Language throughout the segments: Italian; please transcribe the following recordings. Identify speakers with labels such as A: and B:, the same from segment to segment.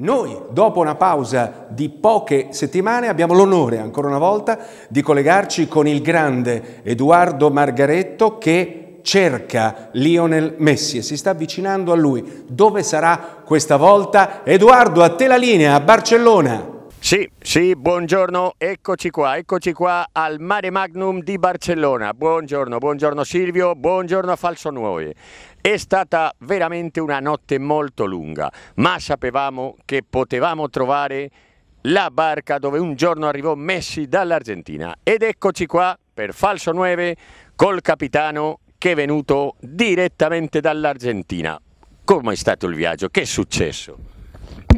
A: Noi, dopo una pausa di poche settimane, abbiamo l'onore, ancora una volta, di collegarci con il grande Edoardo Margaretto che cerca Lionel Messi e si sta avvicinando a lui. Dove sarà questa volta? Edoardo, a te la linea, a Barcellona. Sì, sì, buongiorno, eccoci qua, eccoci qua al Mare Magnum di Barcellona. Buongiorno, buongiorno Silvio, buongiorno Falso Nuove. È stata veramente una notte molto lunga, ma sapevamo che potevamo trovare la barca dove un giorno arrivò Messi dall'Argentina. Ed eccoci qua per Falso Nuove col capitano che è venuto direttamente dall'Argentina. Com'è stato il viaggio? Che è successo?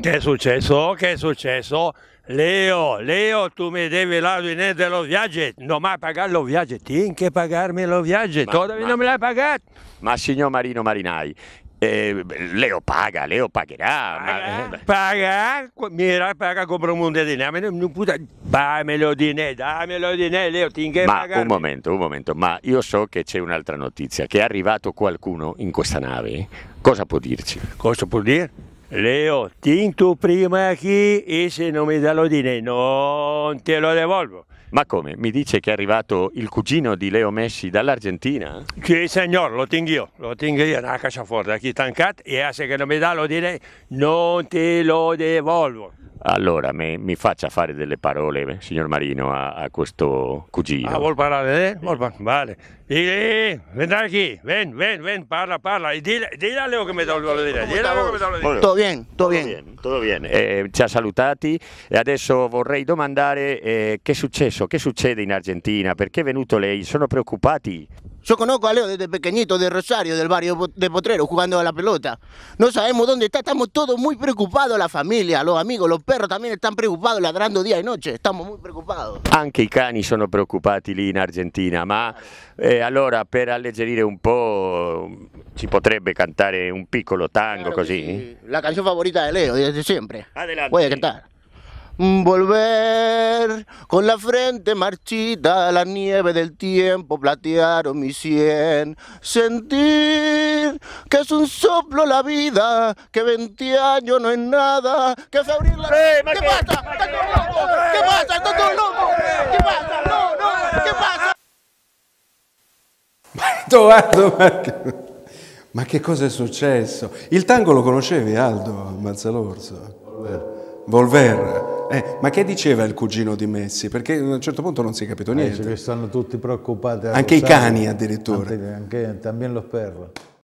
B: Che è successo? Che è successo? Leo, Leo, tu mi devi la dinero
A: dello viaggio, non mi pagare lo viaggio, tieni che pagarmi lo viaggio, ma, ma, non me l'hai pagato. Ma signor Marino Marinai, eh, Leo paga, Leo pagherà. Paga, ma...
B: paga eh, mira, paga compra un mondo di neve, non puta, dammelo di ne, dammelo di ne, Leo, ti Ma pagarmi. un
A: momento, un momento, ma io so che c'è un'altra notizia, che è arrivato qualcuno in questa nave, cosa può dirci? Cosa può dire? Leo,
B: tinto prima qui e se non mi dà l'ordine non
A: te lo devolvo. Ma come? Mi dice che è arrivato il cugino di Leo Messi dall'Argentina? Sì, signor,
B: lo tengo io, lo tengo io, una caccia forte, chi tancat e se non mi dà l'ordine non te lo devolvo.
A: Allora, mi, mi, faccia fare delle parole, signor Marino, a, a questo cugino. Ah,
B: vuol parlare, eh? Vuol parlare, vale. E, vendrà qui, ven, ven, ven, parla, parla. E dile, a Leo che mi dà il dire. Dile a Leo che mi dà il dire. Tutto
A: bene, tutto bene. Tutto bene. Eh, ci ha salutati e adesso vorrei domandare eh, che è successo, che succede in Argentina, perché è venuto lei, sono preoccupati? Yo
C: conozco a Leo desde pequeñito, de Rosario, del barrio de Potrero, jugando a la pelota. No sabemos dónde está, estamos todos muy preocupados, la familia, los amigos, los perros también están preocupados, ladrando día y noche, estamos muy
A: preocupados. Anche i cani sono preoccupati lì in Argentina, ma eh, allora per alleggerire un po' si potrebbe cantare un piccolo tango così?
C: La canción favorita de Leo, desde siempre. Adelante. Puede cantar. volver. Con la frente marchita, la nieve del tiempo platearon mi sien. Sentir que es un soplo la vida, que 20 años no es nada, que febril la... ¡Eh, ¿Qué pasa? ¿Estás loco? ¿Qué pasa? ¿Estás todo loco? ¿Qué pasa? No, no, ¿qué pasa?
B: Ma, Aldo, ma che... ma che cosa è successo? Il tango lo conoscevi, Aldo Mazzalorso?
C: Volver.
B: Volver. Eh, ma che diceva il cugino di Messi? Perché a un certo punto
C: non si è capito niente. Eh, che stanno tutti preoccupati. Anche i cani addirittura. Anche, anche, anche los perros.